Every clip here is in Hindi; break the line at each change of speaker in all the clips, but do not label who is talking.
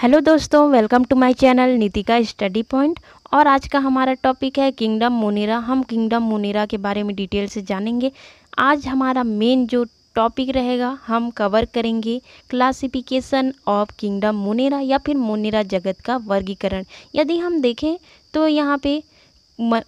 हेलो दोस्तों welcome to my channel Nitika study point और आज का हमारा टॉपिक है किंगडम मुनीरा हम किंगडम मुनीरा के बारे में डिटेल से जानेंगे आज हमारा मेन जो टॉपिक रहेगा हम कवर करेंगे क्लासिफिकेशन ऑफ किंगडम मुनेरा या फिर मुनेरा जगत का वर्गीकरण यदि हम देखें तो यहाँ पे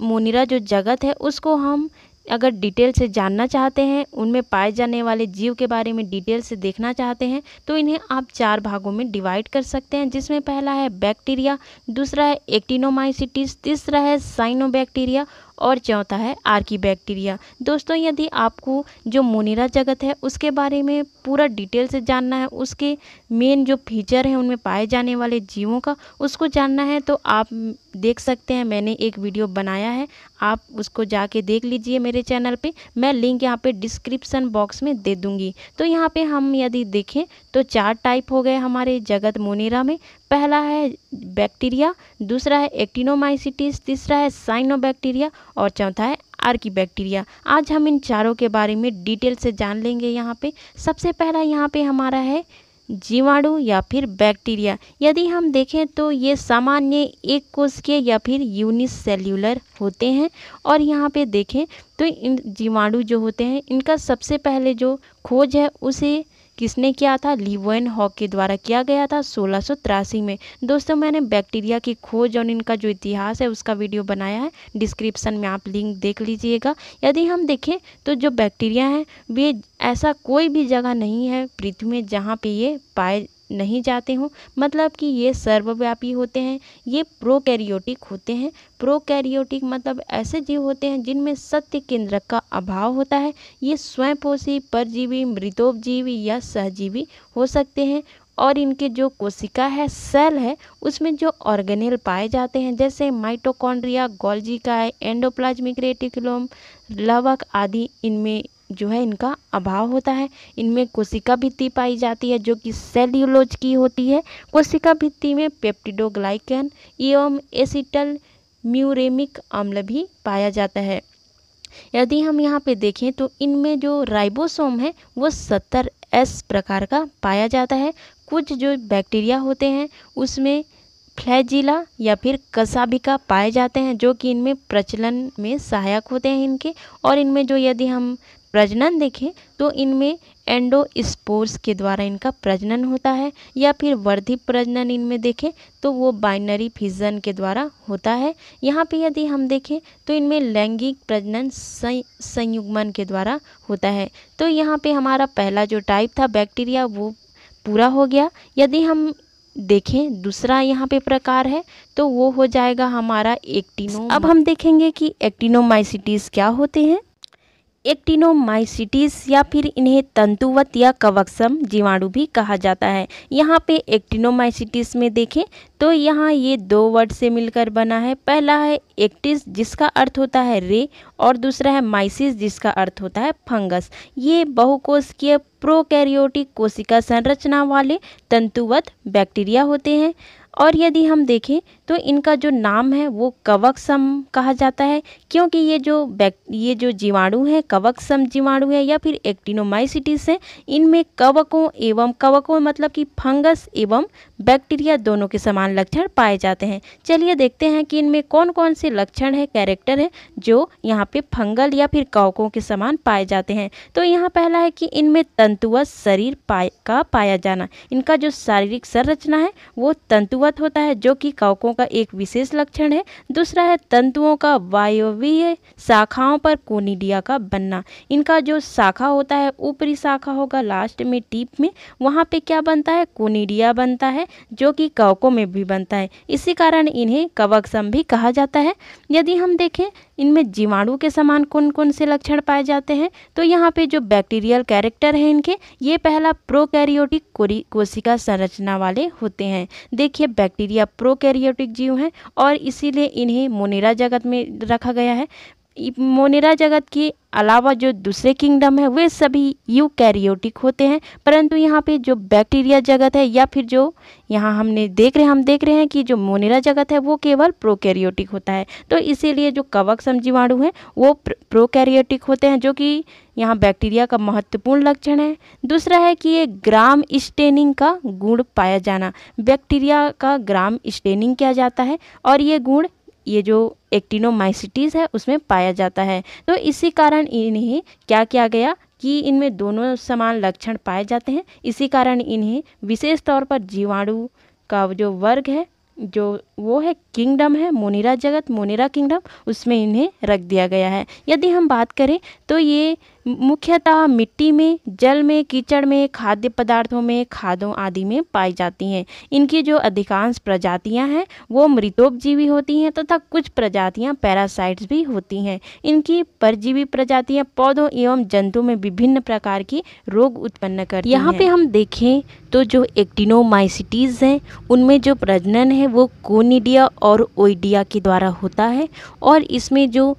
मुनेरा जो जगत है उसको हम अगर डिटेल से जानना चाहते हैं उनमें पाए जाने वाले जीव के बारे में डिटेल से देखना चाहते हैं तो इन्हें आप चार भागों में डिवाइड कर सकते हैं जिसमें पहला है बैक्टीरिया दूसरा है एक्टिनोमाइसिटिस तीसरा है साइनोबैक्टीरिया और चौथा है आर्की बैक्टीरिया दोस्तों यदि आपको जो मोनेरा जगत है उसके बारे में पूरा डिटेल से जानना है उसके मेन जो फीचर हैं उनमें पाए जाने वाले जीवों का उसको जानना है तो आप देख सकते हैं मैंने एक वीडियो बनाया है आप उसको जाके देख लीजिए मेरे चैनल पे मैं लिंक यहाँ पे डिस्क्रिप्शन बॉक्स में दे दूँगी तो यहाँ पे हम यदि देखें तो चार टाइप हो गए हमारे जगत मोनेरा में पहला है बैक्टीरिया दूसरा है एक्टिनोमाइसिटिस तीसरा है साइनोबैक्टीरिया और चौथा है आर्की बैक्टीरिया आज हम इन चारों के बारे में डिटेल से जान लेंगे यहाँ पे सबसे पहला यहाँ पे हमारा है जीवाणु या फिर बैक्टीरिया यदि हम देखें तो ये सामान्य एक कोश के या फिर यूनिसेल्यूलर होते हैं और यहाँ पे देखें तो इन जीवाणु जो होते हैं इनका सबसे पहले जो खोज है उसे किसने किया था लिवन हॉक के द्वारा किया गया था सोलह में दोस्तों मैंने बैक्टीरिया की खोज और इनका जो इतिहास है उसका वीडियो बनाया है डिस्क्रिप्सन में आप लिंक देख लीजिएगा यदि हम देखें तो जो बैक्टीरिया हैं वे ऐसा कोई भी जगह नहीं है पृथ्वी में जहाँ पे ये पाए नहीं जाते हों मतलब कि ये सर्वव्यापी होते हैं ये प्रोकैरियोटिक होते हैं प्रोकैरियोटिक मतलब ऐसे जीव होते हैं जिनमें सत्य केंद्रक का अभाव होता है ये स्वयंपोषी परजीवी मृतोपजीवी या सहजीवी हो सकते हैं और इनके जो कोशिका है सेल है उसमें जो ऑर्गेनेल पाए जाते हैं जैसे माइटोकॉन्ड्रिया गोल्जिकाए एंडोप्लाज्मिक रेटिकुलम लवक आदि इनमें जो है इनका अभाव होता है इनमें कोशिका भित्ति पाई जाती है जो कि सेल्यूलोज की होती है कोशिका भित्ति में पेप्टिडोग्लाइकन एवं एसिटल म्यूरेमिक अम्ल भी पाया जाता है यदि हम यहाँ पे देखें तो इनमें जो राइबोसोम है वो सत्तर एस प्रकार का पाया जाता है कुछ जो बैक्टीरिया होते हैं उसमें फ्लैजिला या फिर कसाबिका पाए जाते हैं जो कि इनमें प्रचलन में सहायक होते हैं इनके और इनमें जो यदि हम प्रजनन देखें तो इनमें एंडोस्पोर्स के द्वारा इनका प्रजनन होता है या फिर वर्धि प्रजनन इनमें देखें तो वो बाइनरी फिजन के द्वारा होता है यहाँ पे यदि हम देखें तो इनमें लैंगिक प्रजनन संयुग्मन के द्वारा होता है तो यहाँ पे हमारा पहला जो टाइप था बैक्टीरिया वो पूरा हो गया यदि हम देखें दूसरा यहाँ पे प्रकार है तो वो हो जाएगा हमारा एक्टिनो अब हम देखेंगे कि एक्टिनोमाइसिटीज़ क्या होते हैं एक्टिनोमाइसिटिस या फिर इन्हें तंतुवत या कवकसम जीवाणु भी कहा जाता है यहाँ पे एक्टिनोमाइसिटिस में देखें तो यहाँ ये दो वर्ड से मिलकर बना है पहला है एक्टिस जिसका अर्थ होता है रे और दूसरा है माइसिस जिसका अर्थ होता है फंगस ये बहुकोश की प्रोकैरियोटिक कोशिका संरचना वाले तंतुवत बैक्टीरिया होते हैं और यदि हम देखें तो इनका जो नाम है वो कवक सम कहा जाता है क्योंकि ये जो ये जो जीवाणु है कवक सम जीवाणु है या फिर एक्टिनोमाइसिटिस है इनमें कवकों एवं कवकों मतलब कि फंगस एवं बैक्टीरिया दोनों के समान लक्षण पाए जाते हैं चलिए देखते हैं कि इनमें कौन कौन से लक्षण है कैरेक्टर है जो यहाँ पे फंगल या फिर कवकों के समान पाए जाते हैं तो यहाँ पहला है कि इनमें तंतुवत शरीर पाए का पाया जाना इनका जो शारीरिक संरचना है वो तंतुवत होता है जो कि कवकों का एक विशेष लक्षण है दूसरा है तंतुओं का वायवीय शाखाओं पर कोनिडिया का बनना इनका जो शाखा होता है ऊपरी शाखा होगा लास्ट में टीप में वहाँ पे क्या बनता है कोनिडिया बनता है जो कि कवकों में भी बनता है इसी कारण इन्हें कवक सम भी कहा जाता है यदि हम देखें इनमें जीवाणु के समान कौन कौन से लक्षण पाए जाते हैं तो यहाँ पे जो बैक्टीरियल कैरेक्टर है इनके ये पहला प्रोकैरियोटिक कोशिका संरचना वाले होते हैं देखिए बैक्टीरिया प्रोकैरियोटिक जीव हैं और इसीलिए इन्हें मोनेरा जगत में रखा गया है मोनेरा जगत के अलावा जो दूसरे किंगडम है वे सभी यू कैरियोटिक होते हैं परंतु यहाँ पे जो बैक्टीरिया जगत है या फिर जो यहाँ हमने देख रहे हम देख रहे हैं कि जो मोनेरा जगत है वो केवल प्रोकैरियोटिक होता है तो इसीलिए जो कवक समझीवाणु है वो प्रोकैरियोटिक होते हैं जो कि यहाँ बैक्टीरिया का महत्वपूर्ण लक्षण है दूसरा है कि ये ग्राम स्टेनिंग का गुण पाया जाना बैक्टीरिया का ग्राम स्टेनिंग किया जाता है और ये गुण ये जो एक्टिनोमाइसिटीज़ है उसमें पाया जाता है तो इसी कारण इन्हें क्या किया गया कि इनमें दोनों समान लक्षण पाए जाते हैं इसी कारण इन्हें विशेष तौर पर जीवाणु का जो वर्ग है जो वो है किंगडम है मोनिरा जगत मोनिरा किंगडम उसमें इन्हें रख दिया गया है यदि हम बात करें तो ये मुख्यतः मिट्टी में जल में कीचड़ में खाद्य पदार्थों में खादों आदि में पाई जाती हैं इनकी जो अधिकांश प्रजातियां हैं वो मृतोपजीवी होती हैं तथा कुछ प्रजातियां पैरासाइट्स भी होती हैं इनकी परजीवी प्रजातियां पौधों एवं जंतुओं में विभिन्न प्रकार की रोग उत्पन्न करती यहाँ पे हम देखें तो जो एक्टिनोमाइसिटीज़ हैं उनमें जो प्रजनन है वो कोनीडिया और ओइडिया के द्वारा होता है और इसमें जो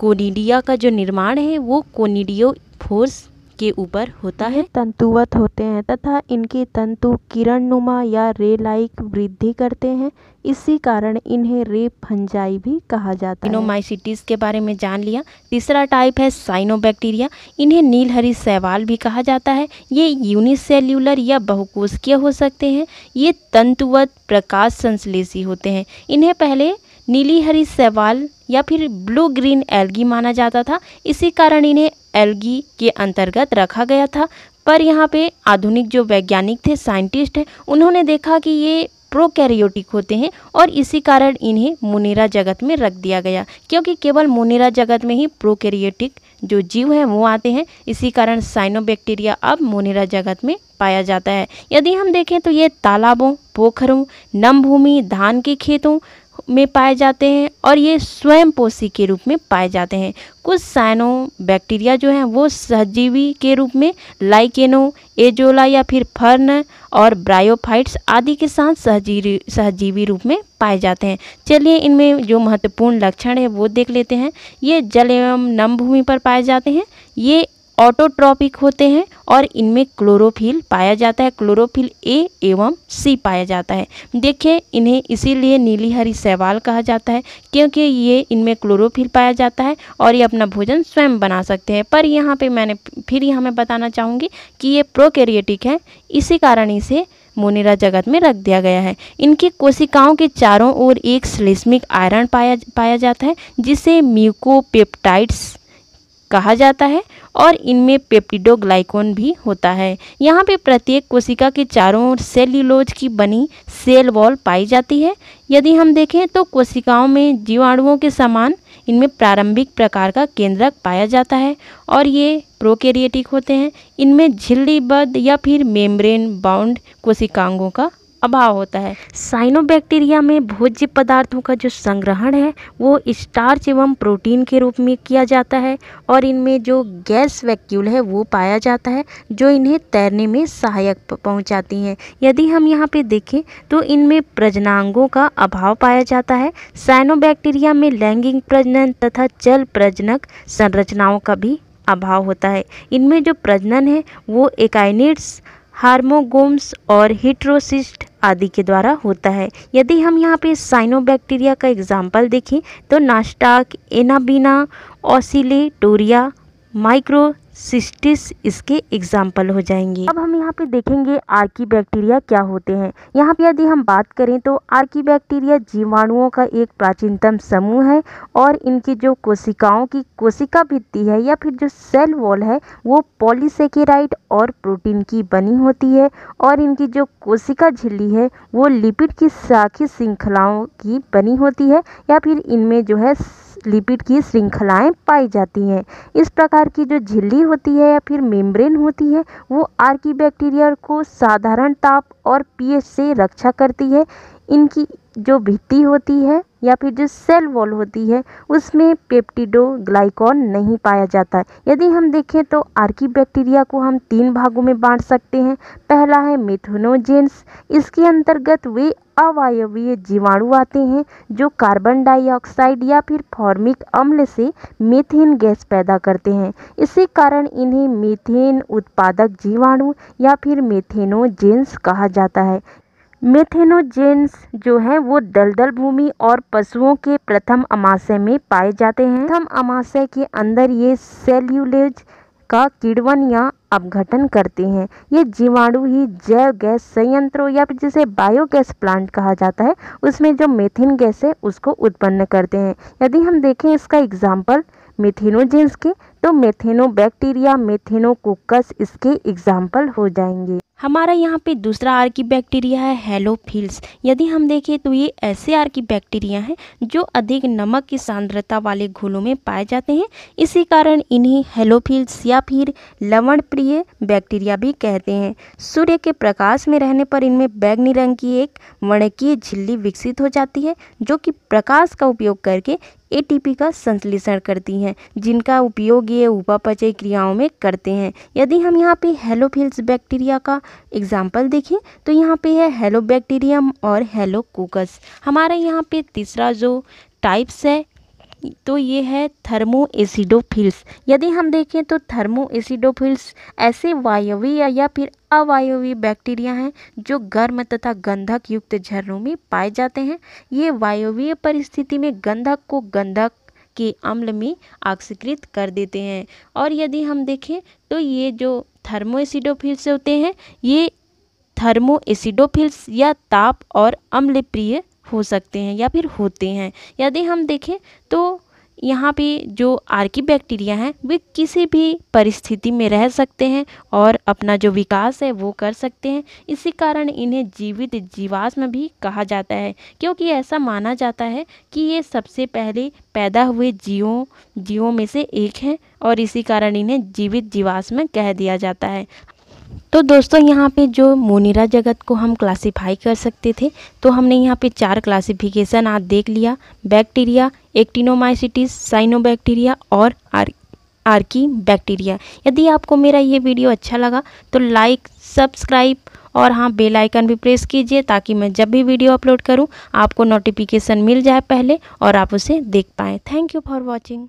कोनिडिया का जो निर्माण है वो कोनिडियो फोर्स के ऊपर होता है तंतुवत होते हैं तथा इनके तंतु किरण नुमा या रे लाइक वृद्धि करते हैं इसी कारण इन्हें रे फंजाई भी कहा जाता है इनोमाइसिटीज के बारे में जान लिया तीसरा टाइप है साइनोबैक्टीरिया इन्हें नीलहरी सैवाल भी कहा जाता है ये यूनिसेल्यूलर या बहुकोशकीय हो सकते हैं ये तंतुवत प्रकाश संश्लेषी होते हैं इन्हें पहले नीली हरी सैवाल या फिर ब्लू ग्रीन एल्गी माना जाता था इसी कारण इन्हें एल्गी के अंतर्गत रखा गया था पर यहाँ पे आधुनिक जो वैज्ञानिक थे साइंटिस्ट हैं उन्होंने देखा कि ये प्रोकैरियोटिक होते हैं और इसी कारण इन्हें मुनेरा जगत में रख दिया गया क्योंकि केवल मुनेरा जगत में ही प्रोकैरियोटिक जो जीव हैं वो आते हैं इसी कारण साइनोबैक्टीरिया अब मोनेरा जगत में पाया जाता है यदि हम देखें तो ये तालाबों पोखरों नम भूमि धान के खेतों में पाए जाते हैं और ये स्वयं पोषी के रूप में पाए जाते हैं कुछ साइनो बैक्टीरिया जो हैं वो सहजीवी के रूप में लाइकेनो एजोला या फिर फर्न और ब्रायोफाइट्स आदि के साथ सहजीवी सहजीवी रूप में पाए जाते हैं चलिए इनमें जो महत्वपूर्ण लक्षण है वो देख लेते हैं ये जल एवं नम भूमि पर पाए जाते हैं ये ऑटोट्रॉपिक होते हैं और इनमें क्लोरोफिल पाया जाता है क्लोरोफिल ए एवं सी पाया जाता है देखिए इन्हें इसीलिए नीली हरी शैवाल कहा जाता है क्योंकि ये इनमें क्लोरोफिल पाया जाता है और ये अपना भोजन स्वयं बना सकते हैं पर यहाँ पे मैंने फिर यहाँ मैं बताना चाहूँगी कि ये प्रोकैरियोटिक है इसी कारण इसे मोनेरा जगत में रख दिया गया है इनकी कोशिकाओं के चारों ओर एक स्लेस्मिक आयरन पाया पाया जाता है जिसे म्यूकोपेप्टाइड्स कहा जाता है और इनमें पेप्टिडोग्लाइकोन भी होता है यहाँ पे प्रत्येक कोशिका के चारों ओर सेल्यूलोज की बनी सेल वॉल पाई जाती है यदि हम देखें तो कोशिकाओं में जीवाणुओं के समान इनमें प्रारंभिक प्रकार का केंद्रक पाया जाता है और ये प्रोकेरिएटिक होते हैं इनमें झिल्लीबद्ध या फिर मेम्ब्रेन बाउंड कोशिकांगों का अभाव होता है साइनोबैक्टीरिया में भोज्य पदार्थों का जो संग्रहण है वो स्टार्च एवं प्रोटीन के रूप में किया जाता है और इनमें जो गैस वैक्यूल है वो पाया जाता है जो इन्हें तैरने में सहायक पहुंचाती हैं यदि हम यहाँ पे देखें तो इनमें प्रजनांगों का अभाव पाया जाता है साइनोबैक्टीरिया में लैंगिक प्रजनन तथा जल प्रजनक संरचनाओं का भी अभाव होता है इनमें जो प्रजनन है वो एकाइनेट्स हार्मोगोम्स और हिट्रोसिस्ट आदि के द्वारा होता है यदि हम यहाँ पे साइनोबैक्टीरिया का एग्जाम्पल देखें तो Nostoc Anabaena Oscillatoria Microcystis इसके एग्जाम्पल हो जाएंगे अब हम यहाँ पे देखेंगे आर्की बैक्टीरिया क्या होते हैं यहाँ पे यदि हम बात करें तो आर्की बैक्टीरिया जीवाणुओं का एक प्राचीनतम समूह है और इनकी जो कोशिकाओं की कोशिका भित्ति है या फिर जो सेल वॉल है वो पॉलीसेकेराइड और प्रोटीन की बनी होती है और इनकी जो कोशिका झिल्ली है वो लिपिड की शाखी श्रृंखलाओं की बनी होती है या फिर इनमें जो है लिपिड की श्रृंखलाएं पाई जाती हैं इस प्रकार की जो झिल्ली होती है या फिर मेम्ब्रेन होती है वो आर्की बैक्टीरिया को साधारण ताप और पीएच से रक्षा करती है इनकी जो भित्ती होती है या फिर जो सेल वॉल होती है उसमें पेप्टिडो ग्लाइकॉन नहीं पाया जाता है यदि हम देखें तो आर्की बैक्टीरिया को हम तीन भागों में बांट सकते हैं पहला है मिथुनोजेंस इसके अंतर्गत वे अवायवीय जीवाणु आते हैं जो कार्बन डाइऑक्साइड या फिर फॉर्मिक अम्ल से मीथेन गैस पैदा करते हैं इसी कारण इन्हें मीथेन उत्पादक जीवाणु या फिर मेथेनोजेंस कहा जाता है मेथेनोजेंस जो है वो दलदल भूमि और पशुओं के प्रथम अमाशय में पाए जाते हैं प्रथम अमाशय के अंदर ये सेल्यूलेज का किड़वन या अपघटन करते हैं ये जीवाणु ही जैव गैस संयंत्रों या फिर जिसे बायोगैस प्लांट कहा जाता है उसमें जो मेथेन गैस है उसको उत्पन्न करते हैं यदि हम देखें इसका एग्जाम्पल मेथेनोजेंस के तो मेथेनो बैक्टीरिया मेथेनो कोकस इसके एग्जाम्पल हो जाएंगे हमारा यहाँ पे दूसरा आर की बैक्टीरिया है हेलोफिल्स यदि हम देखें तो ये ऐसे आर की बैक्टीरिया हैं जो अधिक नमक की सांद्रता वाले घोलों में पाए जाते हैं इसी कारण इन्हें हेलोफिल्स या फिर लवण प्रिय बैक्टीरिया भी कहते हैं सूर्य के प्रकाश में रहने पर इनमें बैगनी रंग की एक वणकीय झिल्ली विकसित हो जाती है जो कि प्रकाश का उपयोग करके ए का संश्लेषण करती हैं जिनका उपयोग ये उपापचय क्रियाओं में करते हैं यदि हम यहाँ पे हेलोफिल्स बैक्टीरिया का एग्जाम्पल देखें तो यहाँ पे है हेलो बैक्टीरियम और हेलो कोकस हमारे यहाँ पे तीसरा जो टाइप्स है तो ये है थर्मो एसिडोफिल्स यदि हम देखें तो थर्मो एसिडोफिल्स ऐसे वायवीय या फिर अवायवीय बैक्टीरिया हैं जो गर्म तथा गंधक युक्त झरनों में पाए जाते हैं ये वायवीय परिस्थिति में गंधक को गंधक के अम्ल में आक्सीकृत कर देते हैं और यदि हम देखें तो ये जो थर्मो एसिडोफिल्स होते हैं ये थर्मो एसिडोफिल्स या ताप और अम्ल प्रिय हो सकते हैं या फिर होते हैं यदि हम देखें तो यहाँ पे जो आर्की बैक्टीरिया हैं वे किसी भी परिस्थिति में रह सकते हैं और अपना जो विकास है वो कर सकते हैं इसी कारण इन्हें जीवित जीवाश्म भी कहा जाता है क्योंकि ऐसा माना जाता है कि ये सबसे पहले पैदा हुए जीवों जीवों में से एक हैं और इसी कारण इन्हें जीवित जीवाश्म कह दिया जाता है तो दोस्तों यहाँ पे जो मोनिरा जगत को हम क्लासीफाई कर सकते थे तो हमने यहाँ पे चार क्लासिफिकेशन आज देख लिया बैक्टीरिया एक्टिनोमाइसिटिस साइनोबैक्टीरिया और आर आर्की बैक्टीरिया यदि आपको मेरा ये वीडियो अच्छा लगा तो लाइक सब्सक्राइब और हाँ बेल आइकन भी प्रेस कीजिए ताकि मैं जब भी वीडियो अपलोड करूँ आपको नोटिफिकेशन मिल जाए पहले और आप उसे देख पाएँ थैंक यू फॉर वॉचिंग